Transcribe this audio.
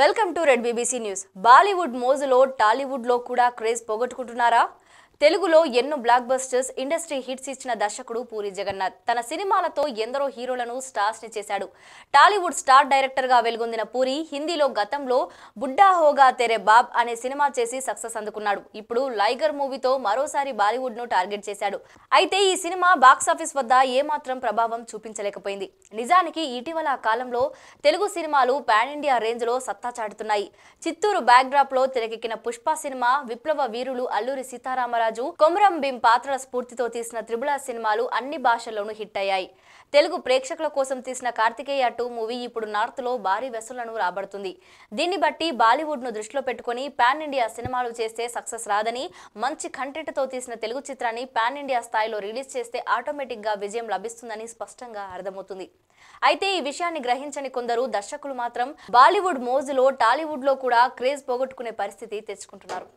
welcome to red BBC news Bollywood మోజులో టాలీవుడ్లో కూడా క్రేజ్ పోగొట్టుకుంటున్నారా తెలుగులో ఎన్నో బ్లాక్ బస్టర్స్ ఇండస్ట్రీ హిట్స్ ఇచ్చిన దర్శకుడు పూరి జగన్నాథ్ తన సినిమాలతో ఎందరో హీరోలను స్టార్స్ ని చేశాడు టాలీవుడ్ స్టార్ డైరెక్టర్ గా వెలుగొందిన పూరి హిందీలో గతంలో బుడ్డా హోగా తెరే బాబ్ అనే సినిమా చేసి సక్సెస్ అందుకున్నాడు ఇప్పుడు లైగర్ మూవీతో మరోసారి బాలీవుడ్ ను టార్గెట్ చేశాడు అయితే ఈ సినిమా బాక్సాఫీస్ వద్ద ఏమాత్రం ప్రభావం చూపించలేకపోయింది నిజానికి ఇటీవల కాలంలో తెలుగు సినిమాలు పాన్ ఇండియా రేంజ్ లో సత్తా చాటుతున్నాయి చిత్తూరు బ్యాక్ డ్రాప్ లో తెరకెక్కిన పుష్ప సినిమా విప్లవ వీరులు అల్లూరి సీతారామరావు పుష్పరాజు కొమరం భీం పాత్రల స్ఫూర్తితో తీసిన త్రిబుల సినిమాలు అన్ని భాషల్లోనూ హిట్ అయ్యాయి తెలుగు ప్రేక్షకుల కోసం తీసిన కార్తికేయ టూ మూవీ ఇప్పుడు నార్త్ లో భారీ వెసులను రాబడుతుంది దీన్ని బట్టి బాలీవుడ్ ను దృష్టిలో పెట్టుకుని పాన్ ఇండియా సినిమాలు చేస్తే సక్సెస్ రాదని మంచి కంటెంట్ తో తీసిన తెలుగు చిత్రాన్ని పాన్ ఇండియా స్థాయిలో రిలీజ్ చేస్తే ఆటోమేటిక్ గా విజయం లభిస్తుందని స్పష్టంగా అర్థమవుతుంది అయితే ఈ విషయాన్ని గ్రహించని కొందరు దర్శకులు మాత్రం బాలీవుడ్ మోజులో టాలీవుడ్ లో కూడా క్రేజ్ పోగొట్టుకునే పరిస్థితి తెచ్చుకుంటున్నారు